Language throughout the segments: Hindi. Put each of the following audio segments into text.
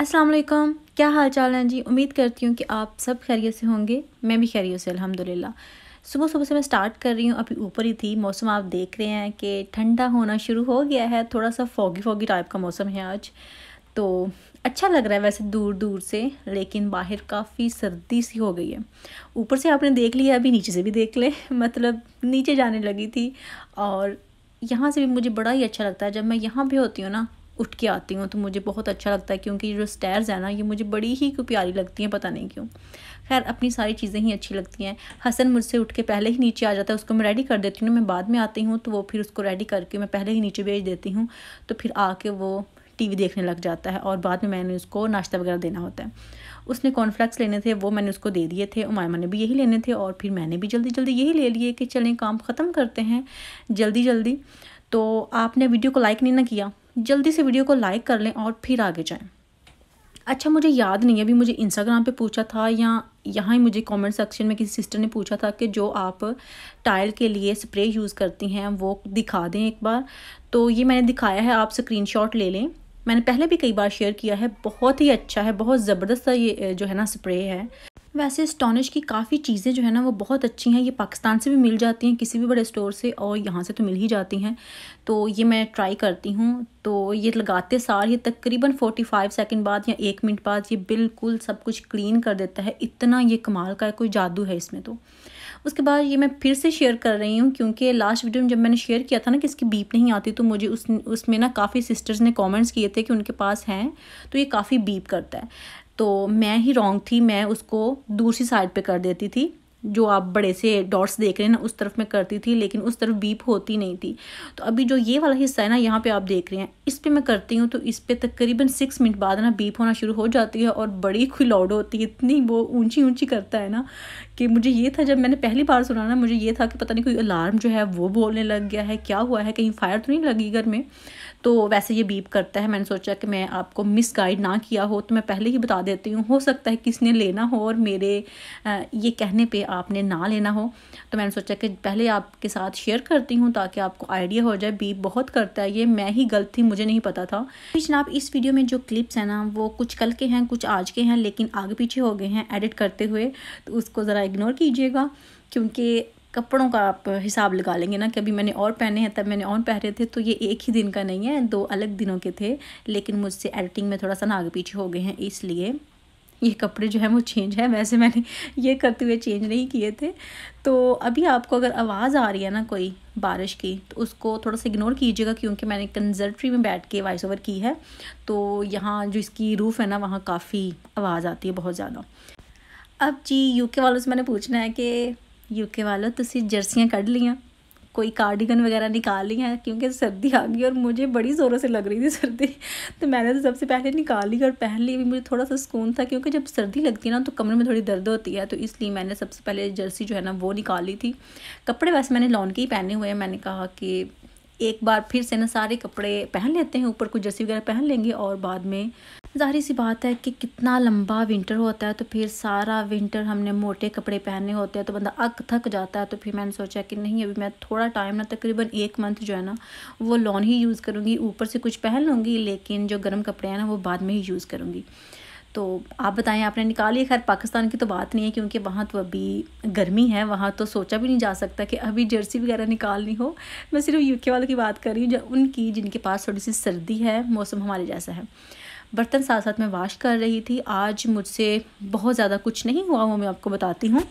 अस्सलाम वालेकुम क्या हाल चाल हैं जी उम्मीद करती हूँ कि आप सब खैरियत से होंगे मैं भी खैरियत से अल्हम्दुलिल्लाह सुबह सुबह से मैं स्टार्ट कर रही हूँ अभी ऊपर ही थी मौसम आप देख रहे हैं कि ठंडा होना शुरू हो गया है थोड़ा सा फॉगी फॉगी टाइप का मौसम है आज तो अच्छा लग रहा है वैसे दूर दूर से लेकिन बाहर काफ़ी सर्दी सी हो गई है ऊपर से आपने देख लिया अभी नीचे से भी देख ले मतलब नीचे जाने लगी थी और यहाँ से भी मुझे बड़ा ही अच्छा लगता है जब मैं यहाँ भी होती हूँ ना उठ के आती हूँ तो मुझे बहुत अच्छा लगता है क्योंकि जो स्टैर्स है ना ये मुझे बड़ी ही प्यारी लगती हैं पता नहीं क्यों खैर अपनी सारी चीज़ें ही अच्छी लगती हैं हसन मुझसे उठ के पहले ही नीचे आ जाता है उसको मैं रेडी कर देती हूँ मैं बाद में आती हूँ तो वो फिर उसको रेडी करके मैं पहले ही नीचे भेज देती हूँ तो फिर आके वो वी देखने लग जाता है और बाद में मैंने उसको नाश्ता वगैरह देना होता है उसने कॉर्नफ्लैक्स लेने थे वो मैंने उसको दे दिए थे उमायमा ने भी यही लेने थे और फिर मैंने भी जल्दी जल्दी यही ले लिए कि चलें काम ख़त्म करते हैं जल्दी जल्दी तो आपने वीडियो को लाइक नहीं ना किया जल्दी से वीडियो को लाइक कर लें और फिर आगे जाएँ अच्छा मुझे याद नहीं है अभी मुझे इंस्टाग्राम पे पूछा था या यहाँ ही मुझे कमेंट सेक्शन में किसी सिस्टर ने पूछा था कि जो आप टाइल के लिए स्प्रे यूज़ करती हैं वो दिखा दें एक बार तो ये मैंने दिखाया है आप स्क्रीन ले लें मैंने पहले भी कई बार शेयर किया है बहुत ही अच्छा है बहुत ज़बरदस्त ये जो है ना स्प्रे है वैसे स्टॉनिश की काफ़ी चीज़ें जो है ना वो बहुत अच्छी हैं ये पाकिस्तान से भी मिल जाती हैं किसी भी बड़े स्टोर से और यहाँ से तो मिल ही जाती हैं तो ये मैं ट्राई करती हूँ तो ये लगाते सार ये तकरीबन 45 सेकंड बाद या एक मिनट बाद ये बिल्कुल सब कुछ क्लीन कर देता है इतना ये कमाल का कोई जादू है इसमें तो उसके बाद ये मैं फिर से शेयर कर रही हूँ क्योंकि लास्ट वीडियो में जब मैंने शेयर किया था ना कि इसकी बीप नहीं आती तो मुझे उस उसमें ना काफ़ी सिस्टर्स ने कमेंट्स किए थे कि उनके पास हैं तो ये काफ़ी बीप करता है तो मैं ही रॉन्ग थी मैं उसको दूसरी साइड पे कर देती थी जो आप बड़े से डॉट्स देख रहे हैं ना उस तरफ मैं करती थी लेकिन उस तरफ बीप होती नहीं थी तो अभी जो ये वाला हिस्सा है ना यहाँ पे आप देख रहे हैं इस पर मैं करती हूँ तो इस पर तकरीबन सिक्स मिनट बाद ना बीप होना शुरू हो जाती है और बड़ी खुलौड होती है इतनी वो ऊंची ऊंची करता है ना कि मुझे ये था जब मैंने पहली बार सुना ना मुझे ये था कि पता नहीं कोई अलार्म जो है वो बोलने लग गया है क्या हुआ है कहीं फायर तो नहीं लगी घर में तो वैसे ये बीप करता है मैंने सोचा कि मैं आपको मिस गाइड ना किया हो तो मैं पहले ही बता देती हूँ हो सकता है किसने लेना हो और मेरे ये कहने पे आपने ना लेना हो तो मैंने सोचा कि पहले आपके साथ शेयर करती हूँ ताकि आपको आइडिया हो जाए बीप बहुत करता है ये मैं ही गलत थी मुझे नहीं पता था जनाब इस वीडियो में जो क्लिप्स हैं ना वो कुछ कल के हैं कुछ आज के हैं लेकिन आगे पीछे हो गए हैं एडिट करते हुए तो उसको ज़रा इग्नोर कीजिएगा क्योंकि कपड़ों का आप हिसाब लगा लेंगे ना कभी मैंने और पहने हैं तब मैंने और पहने थे तो ये एक ही दिन का नहीं है दो अलग दिनों के थे लेकिन मुझसे एडिटिंग में थोड़ा सा नाग पीछे हो गए हैं इसलिए ये कपड़े जो है वो चेंज है वैसे मैंने ये करते हुए चेंज नहीं किए थे तो अभी आपको अगर आवाज़ आ रही है ना कोई बारिश की तो उसको थोड़ा सा इग्नोर कीजिएगा क्योंकि मैंने कंजर्ट्री में बैठ के वॉइस ओवर की है तो यहाँ जो इसकी रूफ़ है ना वहाँ काफ़ी आवाज़ आती है बहुत ज़्यादा अब जी यूके वालों से मैंने पूछना है कि यूके वालों तुम जर्सियाँ ਕੱਢ लिया कोई कार्डिगन वगैरह निकाल ली है क्योंकि सर्दी आ गई और मुझे बड़ी ज़ोरों से लग रही थी सर्दी तो मैंने तो सबसे पहले निकाल ली और पहन ली भी मुझे थोड़ा सा सुकून था क्योंकि जब सर्दी लगती है ना तो कमरे में थोड़ी दर्द होती है तो इसलिए मैंने सबसे पहले जर्सी जो है ना वो निकाल ली थी कपड़े वैसे मैंने लॉन के ही पहने हुए हैं मैंने कहा कि एक बार फिर से ना सारे कपड़े पहन लेते हैं ऊपर कुछ जर्सी वगैरह पहन लेंगे और बाद में ज़ाहिर सी बात है कि कितना लंबा विंटर होता है तो फिर सारा विंटर हमने मोटे कपड़े पहने होते हैं तो बंदा अक थक जाता है तो फिर मैंने सोचा कि नहीं अभी मैं थोड़ा टाइम ना तकरीबन एक मंथ जो है ना वो लॉन ही यूज़ करूँगी ऊपर से कुछ पहन लूँगी लेकिन जो गर्म कपड़े हैं ना वो बाद में ही यूज़ करूँगी तो आप बताएं आपने निकाली खैर पाकिस्तान की तो बात नहीं है क्योंकि वहाँ तो अभी गर्मी है वहाँ तो सोचा भी नहीं जा सकता कि अभी जर्सी वगैरह निकालनी हो मैं सिर्फ यूके वालों की बात कर रही हूँ जो उनकी जिनके पास थोड़ी सी सर्दी है मौसम हमारे जैसा है बर्तन साथ साथ में वाश कर रही थी आज मुझसे बहुत ज़्यादा कुछ नहीं हुआ वो मैं आपको बताती हूँ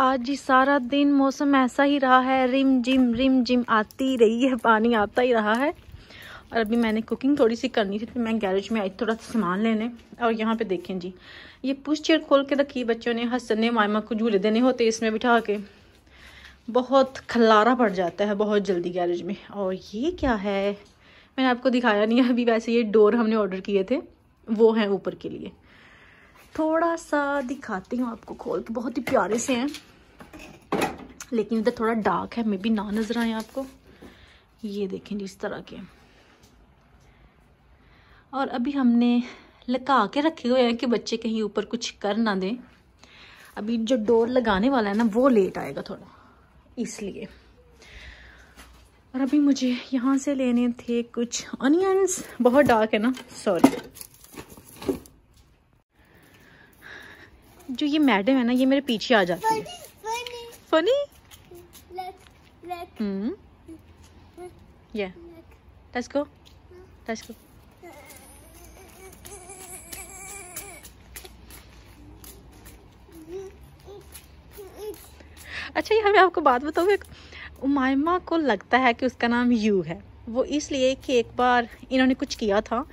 आज जी सारा दिन मौसम ऐसा ही रहा है रिम जिम रिम जिम आती रही है पानी आता ही रहा है और अभी मैंने कुकिंग थोड़ी सी करनी थी तो मैं गैरेज में आई थोड़ा सा सामान लेने और यहाँ पे देखें जी ये पुश चेयर खोल के रखी बच्चों ने हंसने मायमा को झूले देने होते इसमें बिठा के बहुत खलारा पड़ जाता है बहुत जल्दी गैरेज में और ये क्या है मैंने आपको दिखाया नहीं है अभी वैसे ये डोर हमने ऑर्डर किए थे वो हैं ऊपर के लिए थोड़ा सा दिखाती हूँ आपको खोल के बहुत ही प्यारे से हैं लेकिन इधर थोड़ा डार्क है मे भी ना नज़र आए आपको ये देखें जी इस तरह के और अभी हमने लगा के रखे हुए हैं कि बच्चे कहीं ऊपर कुछ कर ना दें अभी जो डोर लगाने वाला है ना वो लेट आएगा थोड़ा इसलिए और अभी मुझे यहाँ से लेने थे कुछ अनियंस बहुत डार्क है ना सॉरी जो ये मैडम है ना ये मेरे पीछे आ जाती है फनी hmm? अच्छा ये हमें आपको बात बताऊ उमायमा को लगता है कि उसका नाम यू है वो इसलिए कि एक बार इन्होंने कुछ किया था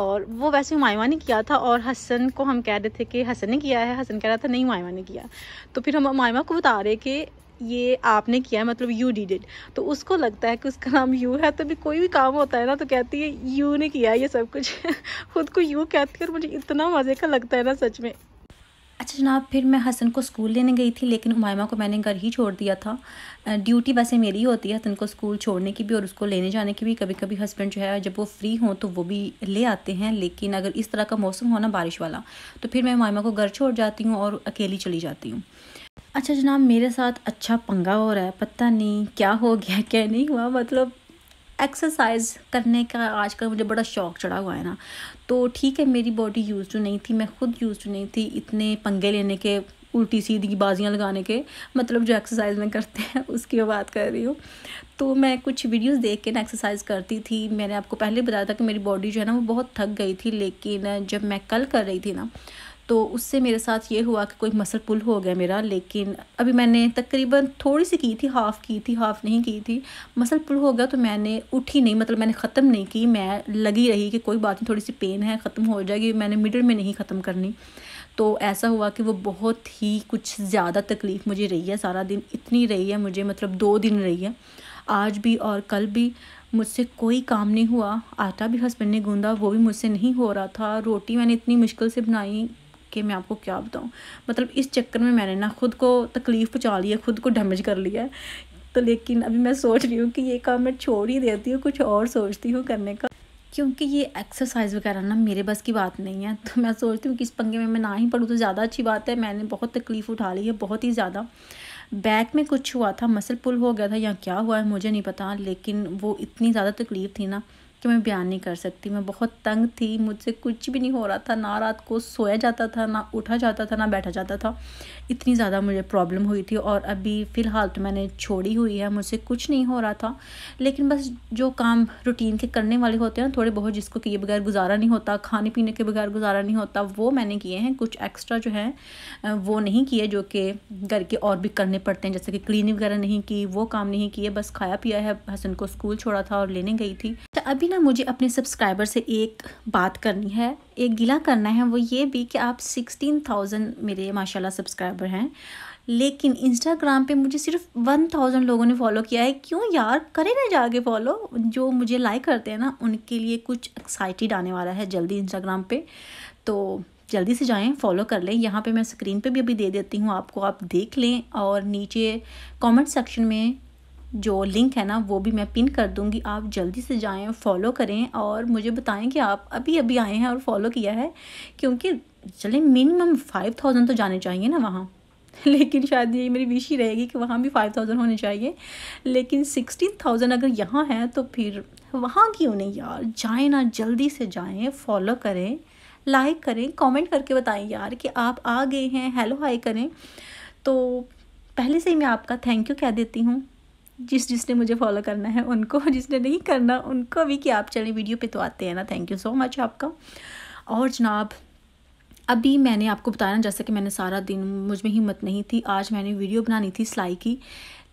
और वो वैसे हुमायमा ने किया था और हसन को हम कह रहे थे कि हसन ने किया है हसन कह रहा था नहीं उमायमा ने किया तो फिर हम उमायमा को बता रहे कि ये आपने किया है मतलब यू डिड तो उसको लगता है कि उसका नाम यू है तो भी कोई भी काम होता है ना तो कहती है यू ने किया है ये सब कुछ खुद को यू कहती है और मुझे इतना मज़े का लगता है ना सच में अच्छा जनाब फिर मैं हसन को स्कूल लेने गई थी लेकिन हुमायमा को मैंने घर ही छोड़ दिया था ड्यूटी वैसे मेरी ही होती है हसन को स्कूल छोड़ने की भी और उसको लेने जाने की भी कभी कभी हस्बैंड जो है जब वो फ्री हों तो वो भी ले आते हैं लेकिन अगर इस तरह का मौसम हो ना बारिश वाला तो फिर मैं हुमायमा को घर छोड़ जाती हूँ और अकेली चली जाती हूँ अच्छा जनाब मेरे साथ अच्छा पंगा हो रहा है पता नहीं क्या हो गया क्या नहीं हुआ मतलब एक्सरसाइज करने का आजकल मुझे बड़ा शौक चढ़ा हुआ है ना तो ठीक है मेरी बॉडी यूज़ टू नहीं थी मैं खुद यूज़ टू नहीं थी इतने पंगे लेने के उल्टी सीधी बाजियां लगाने के मतलब जो एक्सरसाइज में करते हैं उसकी मैं बात कर रही हूँ तो मैं कुछ वीडियोस देख के ना एक्सरसाइज करती थी मैंने आपको पहले बताया था कि मेरी बॉडी जो है ना वो बहुत थक गई थी लेकिन जब मैं कल कर रही थी ना तो उससे मेरे साथ ये हुआ कि कोई मसल पुल हो गया मेरा लेकिन अभी मैंने तकरीबन थोड़ी सी की थी हाफ़ की थी हाफ़ नहीं की थी मसल पुल हो गया तो मैंने उठी नहीं मतलब मैंने ख़त्म नहीं की मैं लगी रही कि कोई बात नहीं थोड़ी सी पेन है ख़त्म हो जाएगी मैंने मिडल में नहीं ख़त्म करनी तो ऐसा हुआ कि वो बहुत ही कुछ ज़्यादा तकलीफ़ मुझे रही है सारा दिन इतनी रही है मुझे मतलब दो दिन रही है आज भी और कल भी मुझसे कोई काम नहीं हुआ आटा भी हस्बैंड ने गूँधा वो भी मुझसे नहीं हो रहा था रोटी मैंने इतनी मुश्किल से बनाई कि मैं आपको क्या बताऊँ मतलब इस चक्कर में मैंने ना खुद को तकलीफ़ पहुँचा लिया खुद को डैमेज कर लिया है तो लेकिन अभी मैं सोच रही हूँ कि ये काम मैं छोड़ ही देती हूँ कुछ और सोचती हूँ करने का क्योंकि ये एक्सरसाइज वगैरह ना मेरे बस की बात नहीं है तो मैं सोचती हूँ कि इस पंगे में मैं ना ही पढ़ूँ तो ज़्यादा अच्छी बात है मैंने बहुत तकलीफ़ उठा ली है बहुत ही ज़्यादा बैक में कुछ हुआ था मसल पुल हो गया था या क्या हुआ है मुझे नहीं पता लेकिन वो इतनी ज़्यादा तकलीफ़ थी ना कि मैं बयान नहीं कर सकती मैं बहुत तंग थी मुझसे कुछ भी नहीं हो रहा था ना रात को सोया जाता था ना उठा जाता था ना बैठा जाता था इतनी ज़्यादा मुझे प्रॉब्लम हुई थी और अभी फ़िलहाल तो मैंने छोड़ी हुई है मुझसे कुछ नहीं हो रहा था लेकिन बस जो काम रूटीन के करने वाले होते हैं थोड़े बहुत जिसको किए बगैर गुजारा नहीं होता खाने पीने के बगैर गुजारा नहीं होता वो मैंने किए हैं कुछ एक्स्ट्रा जो है वो नहीं किए जो कि घर के और भी करने पड़ते हैं जैसे कि क्लीनिंग वगैरह नहीं की वो काम नहीं किए बस खाया पिया है हसन को स्कूल छोड़ा था और लेने गई थी अभी ना मुझे अपने सब्सक्राइबर से एक बात करनी है एक गिला करना है वो ये भी कि आप सिक्सटीन थाउजेंड मेरे माशाल्लाह सब्सक्राइबर हैं लेकिन इंस्टाग्राम पे मुझे सिर्फ वन थाउजेंड लोगों ने फॉलो किया है क्यों यार करें ना जाके फॉलो जो मुझे लाइक करते हैं ना उनके लिए कुछ एक्साइटेड आने वाला है जल्दी इंस्टाग्राम पर तो जल्दी से जाएं फॉलो कर लें यहाँ पे मैं स्क्रीन पे भी अभी दे देती हूँ आपको आप देख लें और नीचे कमेंट सेक्शन में जो लिंक है ना वो भी मैं पिन कर दूँगी आप जल्दी से जाएँ फॉलो करें और मुझे बताएं कि आप अभी अभी आए हैं और फॉलो किया है क्योंकि चले मिनिमम फाइव थाउजेंड तो जाने चाहिए ना वहाँ लेकिन शायद ये मेरी विश ही रहेगी कि वहाँ भी फाइव थाउजेंड होने चाहिए लेकिन सिक्सटीन थाउजेंड अगर यहाँ है तो फिर वहाँ क्यों नहीं यार जाएँ ना जल्दी से जाएँ फॉलो करें लाइक करें कमेंट करके बताएं यार कि आप आ गए हैं हेलो हाय करें तो पहले से ही मैं आपका थैंक यू कह देती हूँ जिस जिसने मुझे फॉलो करना है उनको जिसने नहीं करना उनको भी कि आप चलें वीडियो पे तो आते हैं ना थैंक यू सो मच आपका और जनाब अभी मैंने आपको बताया जैसे कि मैंने सारा दिन मुझ में हिम्मत नहीं थी आज मैंने वीडियो बनानी थी सिलाई की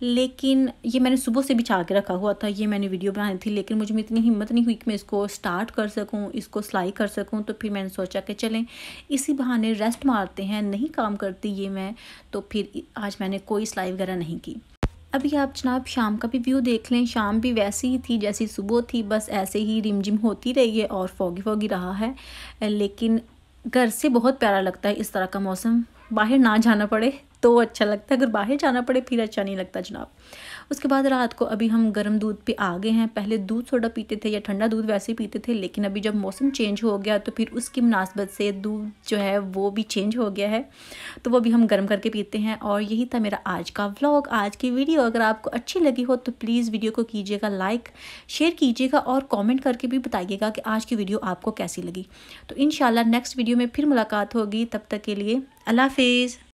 लेकिन ये मैंने सुबह से बिछा के रखा हुआ था ये मैंने वीडियो बनानी थी लेकिन मुझे में इतनी हिम्मत नहीं हुई कि मैं इसको स्टार्ट कर सकूं इसको सिलाई कर सकूं तो फिर मैंने सोचा कि चलें इसी बहाने रेस्ट मारते हैं नहीं काम करती ये मैं तो फिर आज मैंने कोई सिलाई वगैरह नहीं की अभी आप जनाब शाम का भी व्यू देख लें शाम भी वैसी ही थी जैसी सुबह थी बस ऐसे ही रिमझिम होती रही है और फॉगी फॉगी रहा है लेकिन घर से बहुत प्यारा लगता है इस तरह का मौसम बाहर ना जाना पड़े तो अच्छा लगता है अगर बाहर जाना पड़े फिर अच्छा नहीं लगता जनाब उसके बाद रात को अभी हम गर्म दूध पे आ गए हैं पहले दूध सोडा पीते थे या ठंडा दूध वैसे ही पीते थे लेकिन अभी जब मौसम चेंज हो गया तो फिर उसकी मुनासबत से दूध जो है वो भी चेंज हो गया है तो वो भी हम गर्म करके पीते हैं और यही था मेरा आज का व्लॉग आज की वीडियो अगर आपको अच्छी लगी हो तो प्लीज़ वीडियो को कीजिएगा लाइक शेयर कीजिएगा और कॉमेंट करके भी बताइएगा कि आज की वीडियो आपको कैसी लगी तो इन नेक्स्ट वीडियो में फिर मुलाकात होगी तब तक के लिए अल्लाह हाफिज़